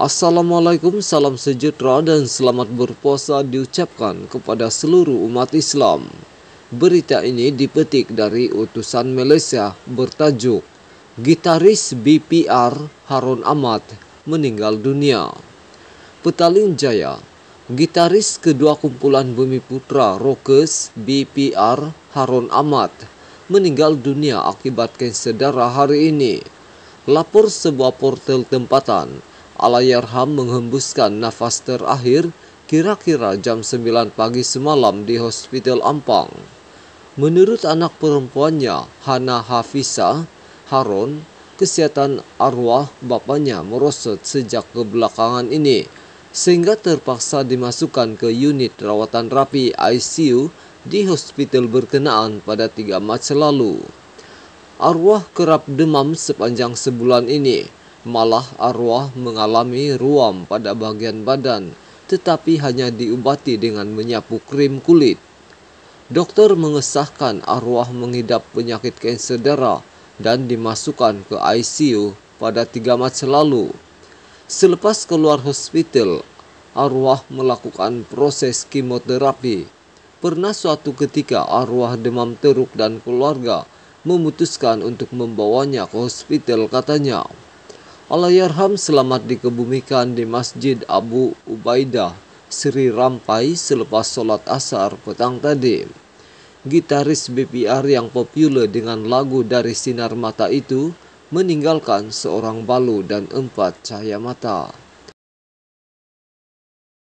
Assalamualaikum, salam sejahtera dan selamat berpuasa diucapkan kepada seluruh umat Islam. Berita ini dipetik dari utusan Malaysia bertajuk Gitaris BPR Harun Ahmad meninggal dunia. Petaling Jaya, gitaris kedua kumpulan Bumi Putra Rokes BPR Harun Ahmad meninggal dunia akibat kanser darah hari ini. Lapor sebuah portal tempatan, Alayarham menghembuskan nafas terakhir kira-kira jam 9 pagi semalam di Hospital Ampang. Menurut anak perempuannya, Hana Hafisa, Harun, kesehatan arwah bapaknya merosot sejak kebelakangan ini, sehingga terpaksa dimasukkan ke unit rawatan rapi ICU di hospital berkenaan pada 3 Mac lalu. Arwah kerap demam sepanjang sebulan ini, Malah arwah mengalami ruam pada bagian badan, tetapi hanya diobati dengan menyapu krim kulit. Dokter mengesahkan arwah mengidap penyakit kanker darah dan dimasukkan ke ICU pada tiga Mac lalu. Selepas keluar hospital, arwah melakukan proses kemoterapi. Pernah suatu ketika arwah demam teruk dan keluarga memutuskan untuk membawanya ke hospital katanya. Allah Yarham selamat dikebumikan di Masjid Abu Ubaidah, Sri Rampai selepas solat asar petang tadi. Gitaris BPR yang popular dengan lagu dari sinar mata itu meninggalkan seorang balu dan empat cahaya mata.